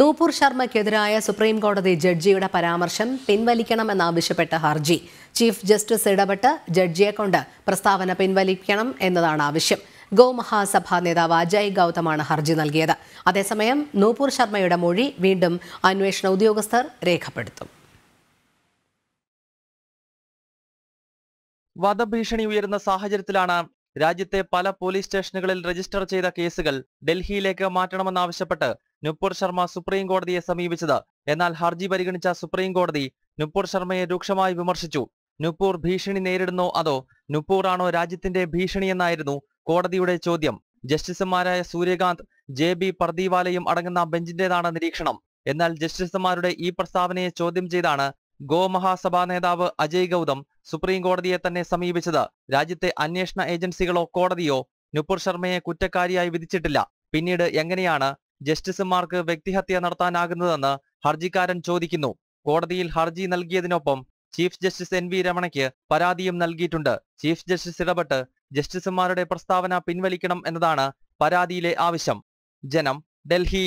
Nupur ശർമ്മയ്ക്കെതിരായ supreme കോടതി ജഡ്ജിയുടെ പരാമർശം പിൻവലിക്കണമെന്നാവശ്യപ്പെട്ട ഹർജി ചീഫ് ജസ്റ്റിസ് ഇടപെട്ട് ജഡ്ജിയെക്കൊണ്ട് പ്രസ്താവന പിൻവലിക്കണം എന്നതാണ് ആവശ്യം ഗോമഹാസഭാ നേതാവ് അജയ് ഗൗതമാണ് ഹർജി നൽകിയത് അതേസമയം നൂപൂർ ശർമ്മയുടെ മൊഴി വീണ്ടും അന്വേഷണ ഉദ്യോഗസ്ഥർ രേഖപ്പെടുത്തും വധഭീഷണി ഉയരുന്ന സാഹചര്യത്തിലാണ് രാജ്യത്തെ പല പോലീസ് സ്റ്റേഷനുകളിൽ രജിസ്റ്റർ ചെയ്ത കേസുകൾ ഡൽഹിയിലേക്ക് മാറ്റണമെന്നാവശ്യപ്പെട്ട് നുപൂർ ശർമ്മ സുപ്രീം കോടതിയെ സമീപിച്ചത് എന്നാൽ ഹർജി പരിഗണിച്ച സുപ്രീം കോടതി നുപ്പൂർ ശർമ്മയെ രൂക്ഷമായി വിമർശിച്ചു നുപൂർ ഭീഷണി നേരിടുന്നോ അതോ നുപൂർ ആണോ രാജ്യത്തിന്റെ ഭീഷണിയെന്നായിരുന്നു കോടതിയുടെ ചോദ്യം ജസ്റ്റിസുമാരായ സൂര്യകാന്ത് ജെ ബി പർദീവാലയും അടങ്ങുന്ന ബെഞ്ചിന്റേതാണ് നിരീക്ഷണം എന്നാൽ ജസ്റ്റിസുമാരുടെ ഈ പ്രസ്താവനയെ ചോദ്യം ചെയ്താണ് ഗോമഹാസഭാ നേതാവ് അജയ് ഗൗതം സുപ്രീം കോടതിയെ തന്നെ സമീപിച്ചത് രാജ്യത്തെ അന്വേഷണ ഏജൻസികളോ കോടതിയോ നുപുർ ശർമ്മയെ കുറ്റക്കാരിയായി വിധിച്ചിട്ടില്ല പിന്നീട് എങ്ങനെയാണ് ജസ്റ്റിസുമാർക്ക് വ്യക്തിഹത്യ നടത്താനാകുന്നതെന്ന് ഹർജിക്കാരൻ ചോദിക്കുന്നു കോടതിയിൽ ഹർജി നൽകിയതിനൊപ്പം ചീഫ് ജസ്റ്റിസ് എൻ വി രമണയ്ക്ക് പരാതിയും നൽകിയിട്ടുണ്ട് ചീഫ് ജസ്റ്റിസ് ഇടപെട്ട് ജസ്റ്റിസുമാരുടെ പ്രസ്താവന പിൻവലിക്കണം എന്നതാണ് പരാതിയിലെ ആവശ്യം ജനം ഡൽഹി